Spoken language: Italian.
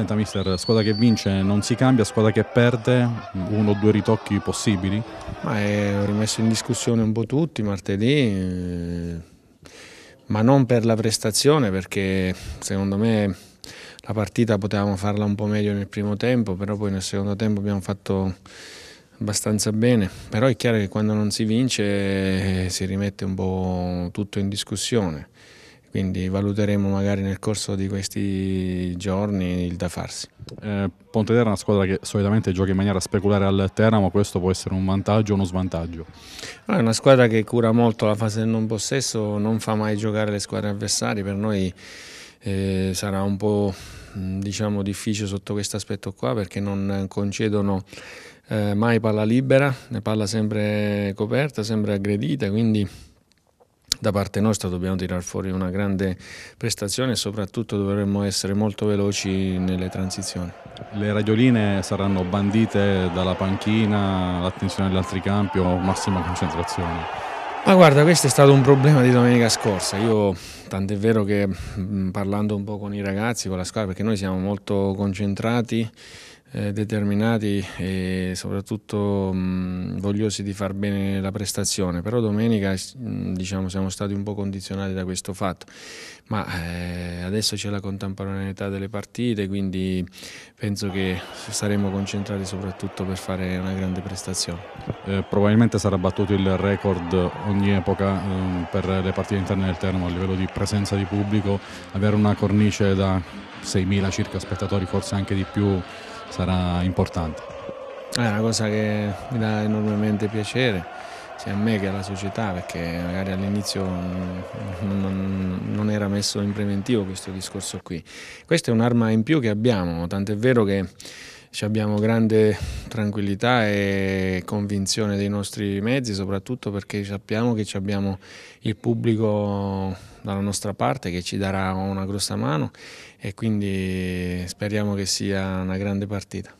attenta mister, squadra che vince non si cambia, squadra che perde uno o due ritocchi possibili? Ma è, eh, ho rimesso in discussione un po' tutti martedì, eh, ma non per la prestazione perché secondo me la partita potevamo farla un po' meglio nel primo tempo, però poi nel secondo tempo abbiamo fatto abbastanza bene, però è chiaro che quando non si vince eh, si rimette un po' tutto in discussione quindi valuteremo magari nel corso di questi giorni il da farsi. Eh, Pontedera è una squadra che solitamente gioca in maniera speculare al Teramo, questo può essere un vantaggio o uno svantaggio? Ah, è una squadra che cura molto la fase del non possesso, non fa mai giocare le squadre avversarie, per noi eh, sarà un po' mm, diciamo, difficile sotto questo aspetto qua perché non concedono eh, mai palla libera, ne palla sempre coperta, sempre aggredita, quindi da parte nostra dobbiamo tirar fuori una grande prestazione e soprattutto dovremmo essere molto veloci nelle transizioni. Le radioline saranno bandite dalla panchina, l'attenzione agli altri campi o massima concentrazione? Ma guarda, questo è stato un problema di domenica scorsa. Io, tant'è vero che mm, parlando un po' con i ragazzi, con la squadra, perché noi siamo molto concentrati eh, determinati e soprattutto mh, mm, vogliosi di far bene la prestazione, però domenica mh, mm, diciamo, siamo stati un po' condizionati da questo fatto, ma eh, adesso c'è la contemporaneità delle partite, quindi penso che saremo concentrati soprattutto per fare una grande prestazione. Eh, probabilmente sarà battuto il record ogni epoca ehm, per le partite interne del Termo a livello di presenza di pubblico, avere una cornice da 6.000 circa spettatori, forse anche di più sarà importante. È una cosa che mi dà enormemente piacere, sia a me che alla società, perché magari all'inizio non, non, era messo in preventivo questo discorso qui. Questa è un'arma in più che abbiamo, tant'è vero che abbiamo grande tranquillità e convinzione dei nostri mezzi, soprattutto perché sappiamo che abbiamo il pubblico dalla nostra parte che ci darà una grossa mano e quindi speriamo che sia una grande partita.